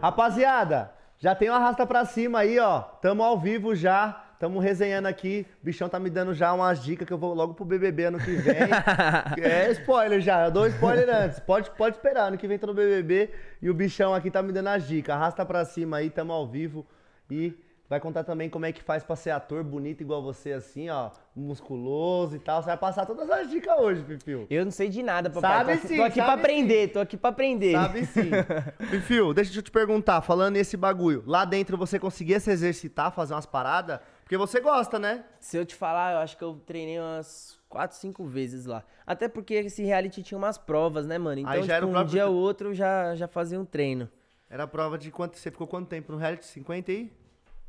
Rapaziada, já tem o um arrasta pra cima aí, ó. Tamo ao vivo já. Tamo resenhando aqui. O bichão tá me dando já umas dicas que eu vou logo pro BBB ano que vem. é spoiler já, eu dou spoiler antes. Pode, pode esperar, ano que vem tô tá no BBB e o bichão aqui tá me dando as dicas. Arrasta pra cima aí, tamo ao vivo e Vai contar também como é que faz pra ser ator bonito igual você, assim, ó, musculoso e tal. Você vai passar todas as dicas hoje, Pipil. Eu não sei de nada, papai. Sabe tô, sim, tô aqui pra aprender, sim. tô aqui pra aprender. Sabe sim. Pipil, deixa eu te perguntar, falando nesse bagulho, lá dentro você conseguia se exercitar, fazer umas paradas? Porque você gosta, né? Se eu te falar, eu acho que eu treinei umas quatro, cinco vezes lá. Até porque esse reality tinha umas provas, né, mano? Então, Aí já tipo, um dia ou outro eu já, já fazia um treino. Era prova de quanto? Você ficou quanto tempo no reality? 50 aí?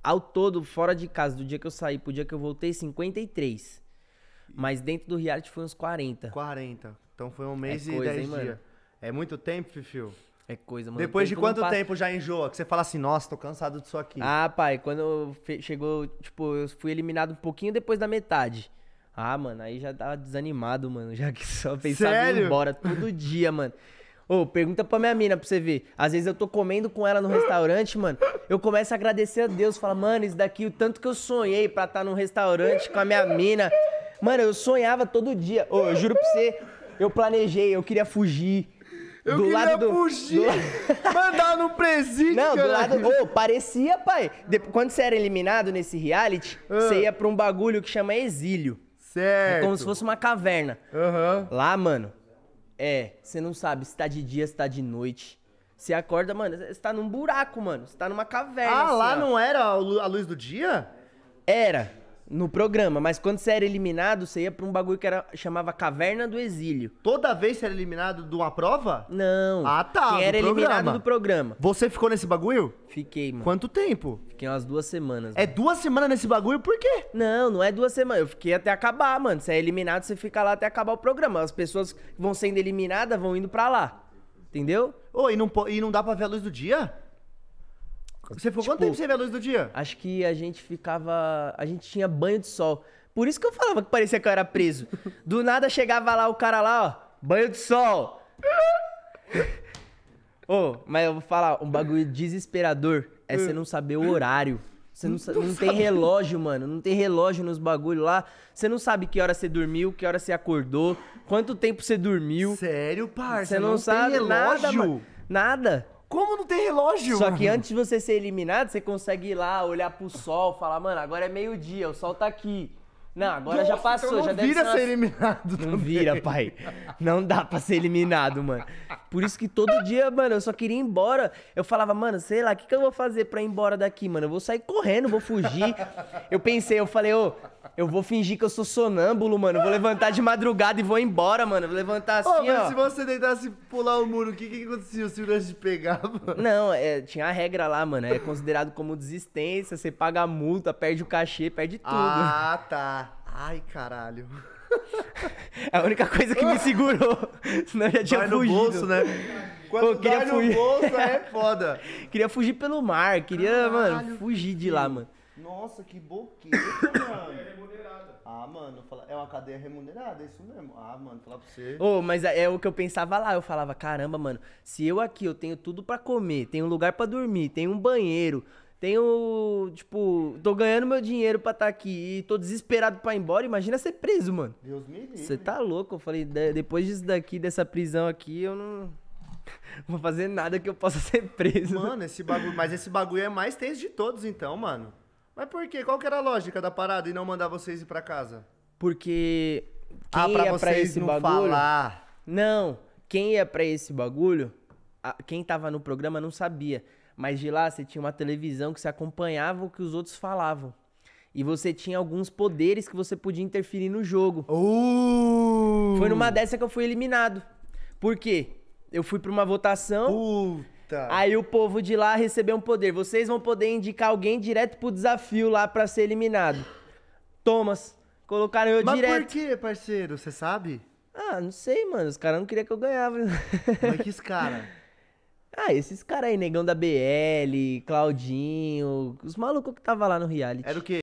Ao todo, fora de casa, do dia que eu saí pro dia que eu voltei, 53. Mas dentro do reality foi uns 40. 40. Então foi um é mês é e 10 dias. É muito tempo, Fifio? É coisa, mano. Depois de quanto passa... tempo já enjoa? Que você fala assim, nossa, tô cansado disso aqui. Ah, pai, quando chegou, tipo, eu fui eliminado um pouquinho depois da metade. Ah, mano, aí já tava desanimado, mano. Já que só pensava Sério? em ir embora todo dia, mano. Ô, oh, pergunta pra minha mina pra você ver. Às vezes eu tô comendo com ela no restaurante, mano. Eu começo a agradecer a Deus. Falo, mano, isso daqui, o tanto que eu sonhei pra estar tá num restaurante com a minha mina. Mano, eu sonhava todo dia. Ô, oh, eu juro pra você, eu planejei, eu queria fugir. Eu do queria lado do, fugir, do... mandar no presídio, Não, do lado... Ô, oh, parecia, pai. Depois, Quando você era eliminado nesse reality, ah. você ia pra um bagulho que chama exílio. Certo. É como se fosse uma caverna. Aham. Uhum. Lá, mano, é, você não sabe se tá de dia, se tá de noite. Você acorda, mano, você tá num buraco, mano. Você tá numa caverna. Ah, assim, lá ó. não era a a luz do dia? Era. No programa, mas quando você era eliminado, você ia pra um bagulho que era, chamava Caverna do Exílio. Toda vez você era eliminado de uma prova? Não. Ah, tá. Quem era eliminado do programa. Você ficou nesse bagulho? Fiquei, mano. Quanto tempo? Fiquei umas duas semanas. É duas semanas nesse bagulho? Por quê? Não, não é duas semanas. Eu fiquei até acabar, mano. Você é eliminado, você fica lá até acabar o programa. As pessoas que vão sendo eliminadas vão indo pra lá. Entendeu? Ô, oh, e, não, e não dá pra ver a luz do dia? Você ficou tipo, quanto tempo sem ver a luz do dia? Acho que a gente ficava. A gente tinha banho de sol. Por isso que eu falava que parecia que eu era preso. Do nada chegava lá o cara lá, ó, banho de sol. Ô, oh, mas eu vou falar, um bagulho desesperador é você não saber o horário. Você não, não tem relógio, mano. Não tem relógio nos bagulhos lá. Você não sabe que hora você dormiu, que hora você acordou, quanto tempo você dormiu. Sério, parça? Você não, não sabe relógio? nada, mano. Nada. Como não tem relógio? Só mano? que antes de você ser eliminado, você consegue ir lá, olhar pro sol, falar, mano, agora é meio-dia, o sol tá aqui. Não, agora Nossa, já então passou, então não já deve vira ser, ser eliminado. Não também. vira, pai. Não dá pra ser eliminado, mano. Por isso que todo dia, mano, eu só queria ir embora. Eu falava, mano, sei lá, o que, que eu vou fazer pra ir embora daqui, mano? Eu vou sair correndo, vou fugir. Eu pensei, eu falei, ô, oh, eu vou fingir que eu sou sonâmbulo, mano. vou levantar de madrugada e vou embora, mano. vou levantar assim, oh, mas ó. se você tentasse pular o muro, o que que acontecia? O segurança te pegava? Não, é, tinha a regra lá, mano. É considerado como desistência, você paga a multa, perde o cachê, perde tudo. Ah, tá. Ai, caralho. É a única coisa que me segurou. Senão eu já tinha Vai fugido. no bolso, né? Quando Pô, queria fugir. no bolso, é foda. queria fugir pelo mar, queria, caralho, mano, fugir de lá, mano. Nossa, que boqueta, mano. É remunerada. Ah, mano, fala... é uma cadeia remunerada, é isso mesmo. Ah, mano, falar pra você. Ô, oh, mas é, é o que eu pensava lá. Eu falava, caramba, mano, se eu aqui eu tenho tudo para comer, tenho um lugar para dormir, tenho um banheiro, tenho. Tipo, tô ganhando meu dinheiro pra estar tá aqui e tô desesperado pra ir embora. Imagina ser preso, mano. Deus me livre. Você tá louco? Eu falei, depois disso daqui, dessa prisão aqui, eu não vou fazer nada que eu possa ser preso. Mano, esse bagulho, mas esse bagulho é mais tenso de todos, então, mano. Mas por quê? Qual que era a lógica da parada e não mandar vocês ir pra casa? Porque ah, quem ah, pra ia pra esse não bagulho. Falar. Não, quem ia pra esse bagulho, quem tava no programa não sabia. Mas de lá você tinha uma televisão que se acompanhava o que os outros falavam. E você tinha alguns poderes que você podia interferir no jogo. Uh! Foi numa dessa que eu fui eliminado. Por quê? Eu fui pra uma votação. Uh! Tá. Aí o povo de lá recebeu um poder. Vocês vão poder indicar alguém direto pro desafio lá para ser eliminado. Thomas. Colocaram eu Mas direto. Mas por que, parceiro? Você sabe? Ah, não sei, mano. Os caras não queriam que eu ganhava. Mas que esse cara? Ah, esses caras aí, negão da BL, Claudinho, os malucos que tava lá no reality. Era o quê?